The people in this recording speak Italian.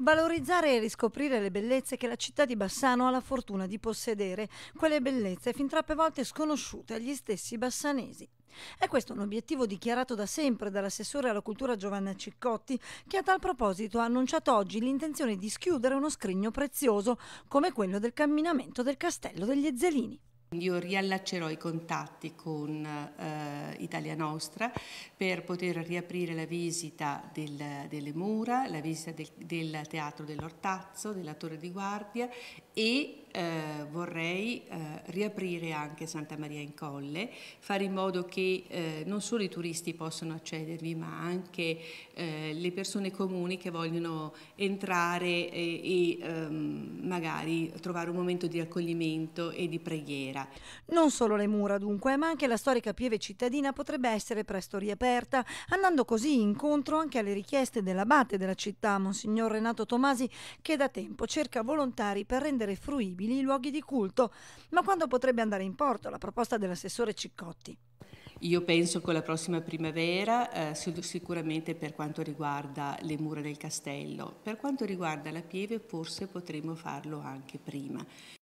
Valorizzare e riscoprire le bellezze che la città di Bassano ha la fortuna di possedere, quelle bellezze fin troppe volte sconosciute agli stessi bassanesi. È questo un obiettivo dichiarato da sempre dall'assessore alla cultura Giovanna Ciccotti, che a tal proposito ha annunciato oggi l'intenzione di schiudere uno scrigno prezioso come quello del camminamento del castello degli Ezzelini. Io riallaccerò i contatti con eh, Italia Nostra per poter riaprire la visita del, delle mura, la visita del, del teatro dell'Ortazzo, della Torre di Guardia e eh, vorrei eh, riaprire anche Santa Maria in Colle, fare in modo che eh, non solo i turisti possano accedervi, ma anche eh, le persone comuni che vogliono entrare e, e ehm, magari trovare un momento di accoglimento e di preghiera. Non solo le mura dunque, ma anche la storica pieve cittadina potrebbe essere presto riaperta, andando così incontro anche alle richieste dell'abate della città, Monsignor Renato Tomasi, che da tempo cerca volontari per rendere fruibile stabili i luoghi di culto, ma quando potrebbe andare in porto la proposta dell'assessore Ciccotti? Io penso con la prossima primavera, eh, sicuramente per quanto riguarda le mura del castello. Per quanto riguarda la pieve, forse potremmo farlo anche prima.